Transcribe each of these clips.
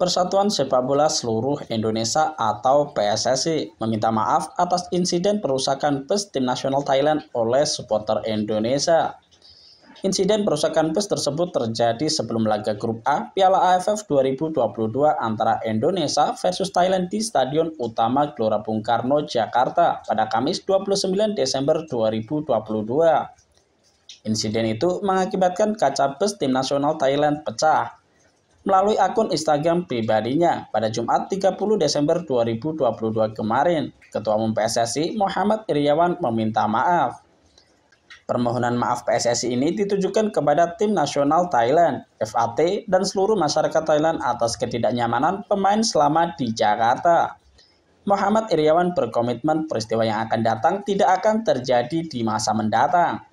Persatuan Sepak Bola Seluruh Indonesia atau PSSI meminta maaf atas insiden perusakan bus tim nasional Thailand oleh supporter Indonesia. Insiden perusakan bus tersebut terjadi sebelum laga grup A Piala AFF 2022 antara Indonesia versus Thailand di Stadion Utama Gelora Bung Karno, Jakarta pada Kamis 29 Desember 2022. Insiden itu mengakibatkan kaca bus tim nasional Thailand pecah melalui akun Instagram pribadinya pada Jumat 30 Desember 2022 kemarin. Ketua Umum PSSI Muhammad Iriawan meminta maaf. Permohonan maaf PSSI ini ditujukan kepada tim nasional Thailand, FAT, dan seluruh masyarakat Thailand atas ketidaknyamanan pemain selama di Jakarta. Muhammad Iriawan berkomitmen peristiwa yang akan datang tidak akan terjadi di masa mendatang.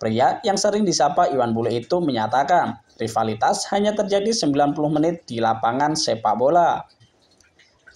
Pria yang sering disapa Iwan Bule itu menyatakan, rivalitas hanya terjadi 90 menit di lapangan sepak bola.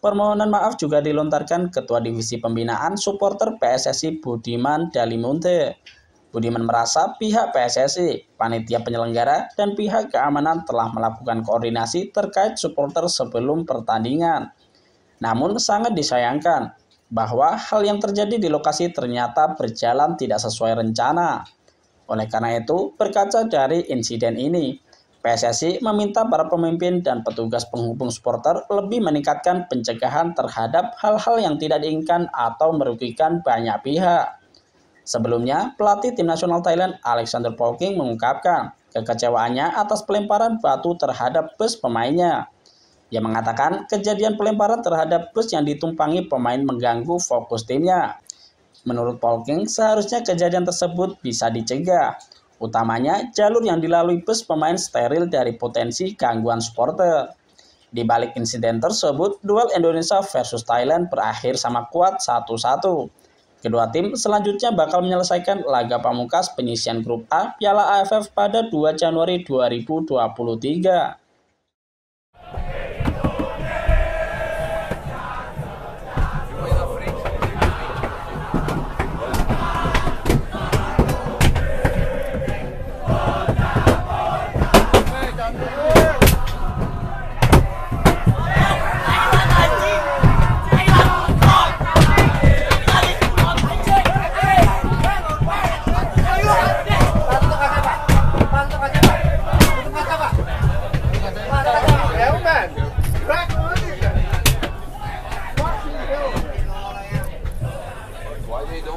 Permohonan maaf juga dilontarkan Ketua Divisi Pembinaan Supporter PSSI Budiman Dalimunte. Budiman merasa pihak PSSI, panitia penyelenggara, dan pihak keamanan telah melakukan koordinasi terkait supporter sebelum pertandingan. Namun sangat disayangkan bahwa hal yang terjadi di lokasi ternyata berjalan tidak sesuai rencana. Oleh karena itu, berkaca dari insiden ini, PSSI meminta para pemimpin dan petugas penghubung supporter lebih meningkatkan pencegahan terhadap hal-hal yang tidak diinginkan atau merugikan banyak pihak. Sebelumnya, pelatih tim nasional Thailand Alexander Polking mengungkapkan kekecewaannya atas pelemparan batu terhadap bus pemainnya. Ia mengatakan kejadian pelemparan terhadap bus yang ditumpangi pemain mengganggu fokus timnya. Menurut Polking, seharusnya kejadian tersebut bisa dicegah, utamanya jalur yang dilalui bus pemain steril dari potensi gangguan supporter. Di balik insiden tersebut, duel Indonesia versus Thailand berakhir sama kuat 1-1. Kedua tim selanjutnya bakal menyelesaikan laga pamungkas penyisian grup A Piala AFF pada 2 Januari 2023.